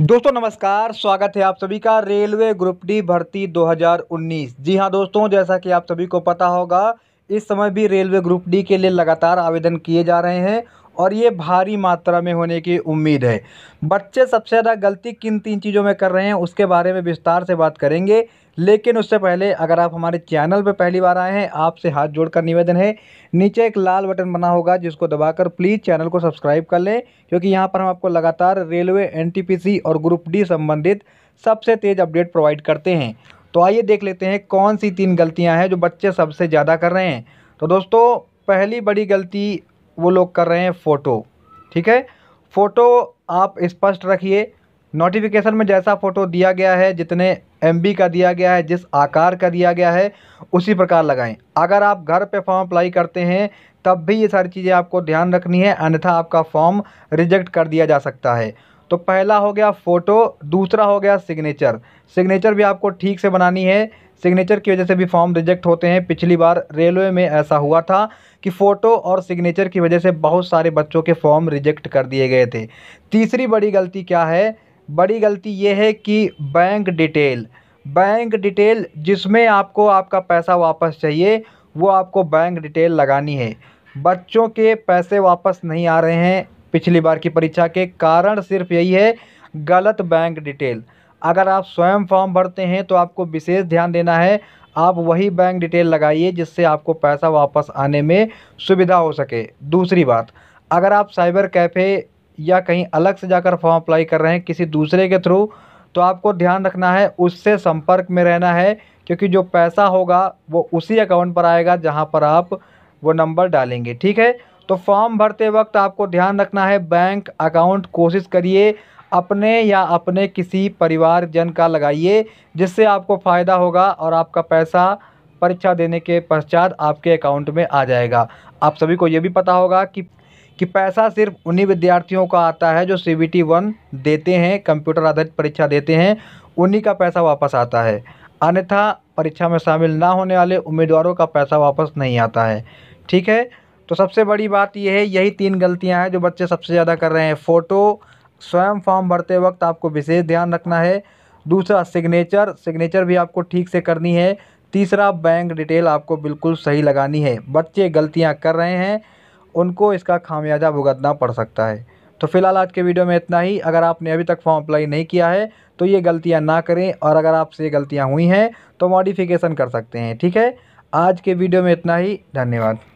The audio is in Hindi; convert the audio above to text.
दोस्तों नमस्कार स्वागत है आप सभी का रेलवे ग्रुप डी भर्ती 2019 जी हाँ दोस्तों जैसा कि आप सभी को पता होगा इस समय भी रेलवे ग्रुप डी के लिए लगातार आवेदन किए जा रहे हैं और ये भारी मात्रा में होने की उम्मीद है बच्चे सबसे ज़्यादा गलती किन तीन चीज़ों में कर रहे हैं उसके बारे में विस्तार से बात करेंगे लेकिन उससे पहले अगर आप हमारे चैनल पर पहली बार आए हैं आपसे हाथ जोड़कर निवेदन है नीचे एक लाल बटन बना होगा जिसको दबाकर प्लीज़ चैनल को सब्सक्राइब कर लें क्योंकि यहाँ पर हम आपको लगातार रेलवे एन और ग्रुप डी संबंधित सबसे तेज़ अपडेट प्रोवाइड करते हैं तो आइए देख लेते हैं कौन सी तीन गलतियाँ हैं जो बच्चे सबसे ज़्यादा कर रहे हैं तो दोस्तों पहली बड़ी गलती वो लोग कर रहे हैं फ़ोटो ठीक है फ़ोटो आप स्पष्ट रखिए नोटिफिकेशन में जैसा फ़ोटो दिया गया है जितने एम का दिया गया है जिस आकार का दिया गया है उसी प्रकार लगाएं अगर आप घर पे फॉर्म अप्लाई करते हैं तब भी ये सारी चीज़ें आपको ध्यान रखनी है अन्यथा आपका फॉर्म रिजेक्ट कर दिया जा सकता है तो पहला हो गया फ़ोटो दूसरा हो गया सिग्नेचर सिग्नेचर भी आपको ठीक से बनानी है सिग्नेचर की वजह से भी फॉर्म रिजेक्ट होते हैं पिछली बार रेलवे में ऐसा हुआ था कि फ़ोटो और सिग्नेचर की वजह से बहुत सारे बच्चों के फॉर्म रिजेक्ट कर दिए गए थे तीसरी बड़ी गलती क्या है बड़ी गलती ये है कि बैंक डिटेल बैंक डिटेल जिसमें आपको आपका पैसा वापस चाहिए वो आपको बैंक डिटेल लगानी है बच्चों के पैसे वापस नहीं आ रहे हैं पिछली बार की परीक्षा के कारण सिर्फ यही है गलत बैंक डिटेल अगर आप स्वयं फॉर्म भरते हैं तो आपको विशेष ध्यान देना है आप वही बैंक डिटेल लगाइए जिससे आपको पैसा वापस आने में सुविधा हो सके दूसरी बात अगर आप साइबर कैफ़े या कहीं अलग से जाकर फॉर्म अप्लाई कर रहे हैं किसी दूसरे के थ्रू तो आपको ध्यान रखना है उससे संपर्क में रहना है क्योंकि जो पैसा होगा वो उसी अकाउंट पर आएगा जहाँ पर आप वो नंबर डालेंगे ठीक है तो फॉर्म भरते वक्त आपको ध्यान रखना है बैंक अकाउंट कोशिश करिए अपने या अपने किसी परिवार जन का लगाइए जिससे आपको फ़ायदा होगा और आपका पैसा परीक्षा देने के पश्चात आपके अकाउंट में आ जाएगा आप सभी को ये भी पता होगा कि कि पैसा सिर्फ उन्हीं विद्यार्थियों का आता है जो सी बी टी वन देते हैं कंप्यूटर आधारित परीक्षा देते हैं उन्हीं का पैसा वापस आता है अन्यथा परीक्षा में शामिल ना होने वाले उम्मीदवारों का पैसा वापस नहीं आता है ठीक है तो सबसे बड़ी बात यह है यही तीन गलतियां हैं जो बच्चे सबसे ज़्यादा कर रहे हैं फ़ोटो स्वयं फॉर्म भरते वक्त आपको विशेष ध्यान रखना है दूसरा सिग्नेचर सिग्नेचर भी आपको ठीक से करनी है तीसरा बैंक डिटेल आपको बिल्कुल सही लगानी है बच्चे गलतियाँ कर रहे हैं उनको इसका खामियाजा भुगतना पड़ सकता है तो फिलहाल आज के वीडियो में इतना ही अगर आपने अभी तक फॉर्म अप्लाई नहीं किया है तो ये गलतियाँ ना करें और अगर आपसे ये गलतियाँ हुई हैं तो मॉडिफिकेशन कर सकते हैं ठीक है आज के वीडियो में इतना ही धन्यवाद